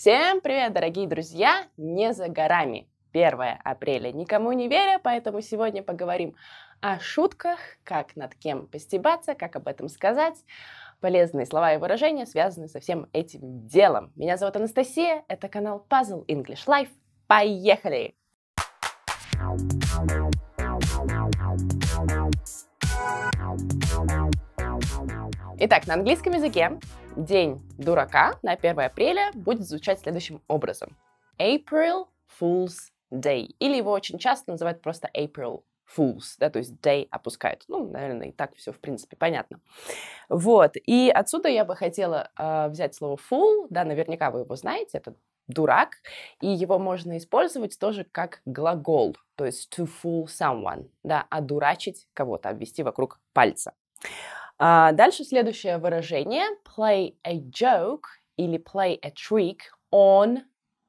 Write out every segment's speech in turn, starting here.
Всем привет, дорогие друзья! Не за горами 1 апреля. Никому не веря, поэтому сегодня поговорим о шутках, как над кем постебаться, как об этом сказать. Полезные слова и выражения связаны со всем этим делом. Меня зовут Анастасия, это канал Puzzle English Life. Поехали! Поехали! Итак, на английском языке день дурака на 1 апреля будет звучать следующим образом. April Fool's Day. Или его очень часто называют просто April Fools, да, то есть day опускают. Ну, наверное, и так все, в принципе, понятно. Вот, и отсюда я бы хотела э, взять слово fool, да, наверняка вы его знаете, это дурак, и его можно использовать тоже как глагол, то есть to fool someone, да, одурачить кого-то, обвести вокруг пальца. А дальше следующее выражение play a joke или play a trick on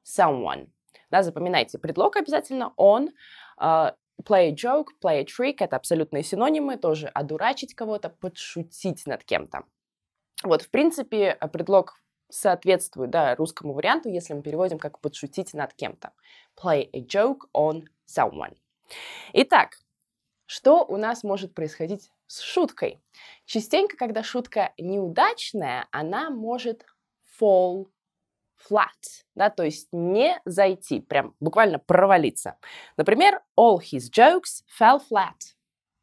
someone. Да, запоминайте предлог обязательно on, uh, а, play a joke, play a trick, это абсолютные синонимы, тоже одурачить кого-то, подшутить над кем-то. Вот, в принципе, предлог соответствует да, русскому варианту, если мы переводим как подшутить над кем-то. Play a joke on someone. Итак, что у нас может происходить с шуткой? Частенько, когда шутка неудачная, она может fall flat, да, то есть не зайти, прям буквально провалиться. Например, all his jokes fell flat.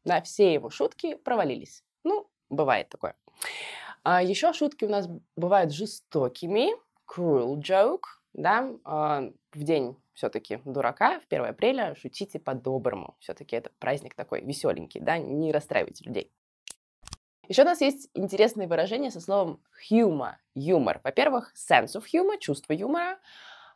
Да, все его шутки провалились. Ну, бывает такое. А еще шутки у нас бывают жестокими, cruel joke, да, а, в день все-таки дурака, в 1 апреля шутите по-доброму. Все-таки это праздник такой веселенький, да, не расстраивайте людей. Еще у нас есть интересные выражения со словом humor, юмор. Во-первых, sense of humor, чувство юмора.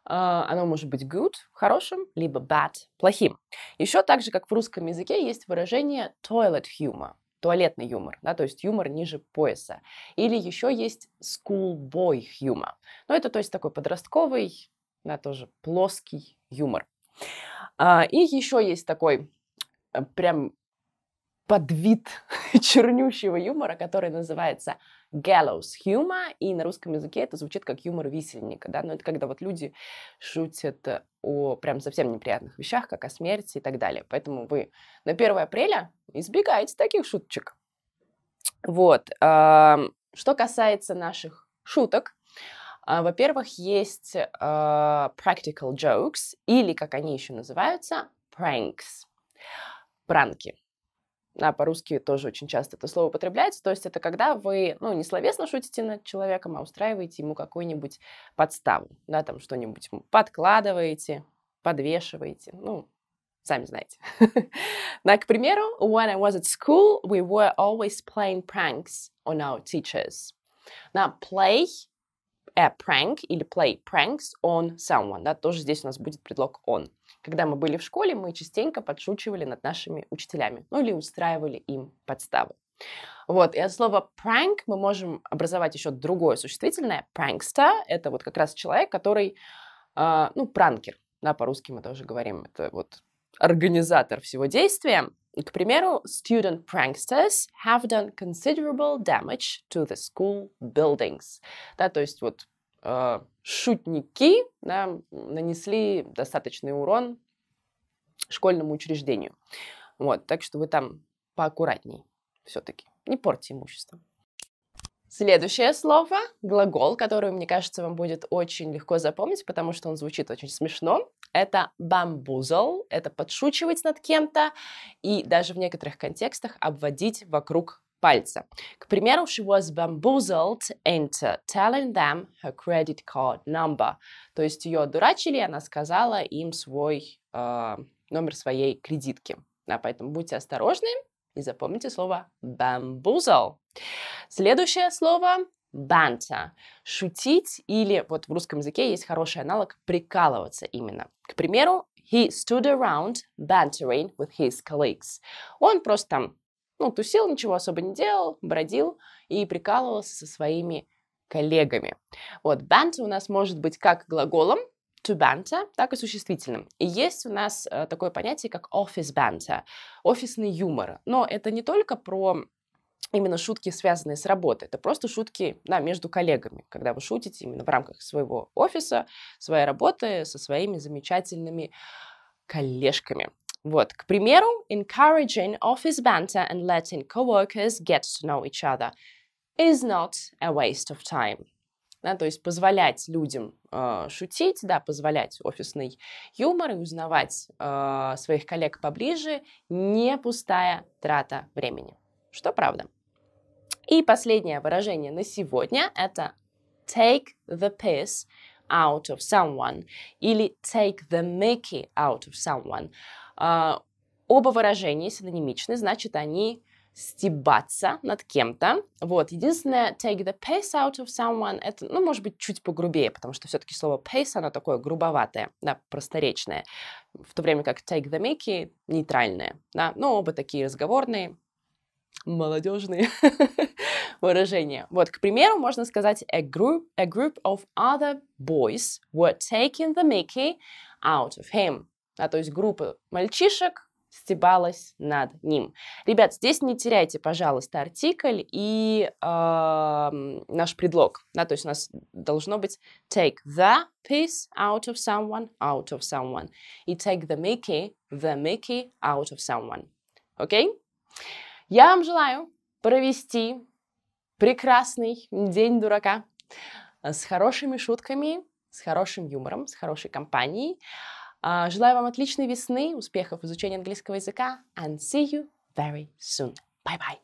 А, оно может быть good, хорошим, либо bad, плохим. Еще так же, как в русском языке, есть выражение toilet humor туалетный юмор, да, то есть юмор ниже пояса. Или еще есть schoolboy humor. Но это, то есть, такой подростковый, да, тоже плоский юмор. А, и еще есть такой э, прям подвид чернющего юмора, который называется gallows humor, и на русском языке это звучит как юмор висельника, да, но это когда вот люди шутят э, о прям совсем неприятных вещах, как о смерти и так далее. Поэтому вы на 1 апреля избегайте таких шуточек. Вот. Что касается наших шуток, а, во-первых, есть а, practical jokes, или, как они еще называются, pranks, пранки а по-русски тоже очень часто это слово употребляется, то есть это когда вы, ну, не словесно шутите над человеком, а устраиваете ему какую-нибудь подставу, да, там что-нибудь подкладываете, подвешиваете, ну, сами знаете. да, к примеру, when I was at school, we were always playing pranks on our teachers. Now play a э, prank или play pranks on someone. Да, тоже здесь у нас будет предлог on. Когда мы были в школе, мы частенько подшучивали над нашими учителями, ну или устраивали им подставы. Вот, и от слова prank мы можем образовать еще другое существительное, prankster, это вот как раз человек, который, э, ну, пранкер, да, по-русски мы тоже говорим, это вот организатор всего действия, к примеру, student pranksters have done considerable damage to the school buildings. Да, то есть вот э, шутники да, нанесли достаточный урон школьному учреждению. Вот, так что вы там поаккуратней все-таки. Не порти имущество. Следующее слово – глагол, который, мне кажется, вам будет очень легко запомнить, потому что он звучит очень смешно. Это бамбузл, это подшучивать над кем-то и даже в некоторых контекстах обводить вокруг пальца. К примеру, she was bamboozled into telling them her credit card number. То есть ее дурачили, она сказала им свой э, номер своей кредитки. Да, поэтому будьте осторожны и запомните слово bamboozle. Следующее слово банта, шутить или вот в русском языке есть хороший аналог прикалываться именно. К примеру, he stood around bantering with his colleagues. Он просто там, ну, тусил, ничего особо не делал, бродил и прикалывался со своими коллегами. Вот, банта у нас может быть как глаголом, to banter, так и существительным. И есть у нас э, такое понятие, как office banter, офисный юмор. Но это не только про именно шутки, связанные с работой. Это просто шутки да, между коллегами, когда вы шутите именно в рамках своего офиса, своей работы со своими замечательными коллежками. Вот, к примеру, encouraging office banter and letting coworkers get to know each other is not a waste of time. Да, то есть позволять людям э, шутить, да, позволять офисный юмор и узнавать э, своих коллег поближе не пустая трата времени что правда. И последнее выражение на сегодня – это take the piss out of someone или take the mickey out of someone. Uh, оба выражения синонимичны, значит, они стебаться над кем-то. Вот, единственное, take the pace out of someone, это, ну, может быть, чуть погрубее, потому что все-таки слово pace, оно такое грубоватое, да, просторечное, в то время как take the mickey нейтральное, да, но оба такие разговорные, молодежные выражения. Вот, к примеру, можно сказать a group, a group of other boys were taking the Mickey out of him. А то есть группа мальчишек стебалась над ним. Ребят, здесь не теряйте, пожалуйста, артикль и э, наш предлог. Да, то есть у нас должно быть take the piece out of someone, out of someone. И take the Mickey, the Mickey out of someone. Окей? Okay? Я вам желаю провести прекрасный день дурака с хорошими шутками, с хорошим юмором, с хорошей компанией. А, желаю вам отличной весны, успехов в изучении английского языка and see you very soon. Bye-bye.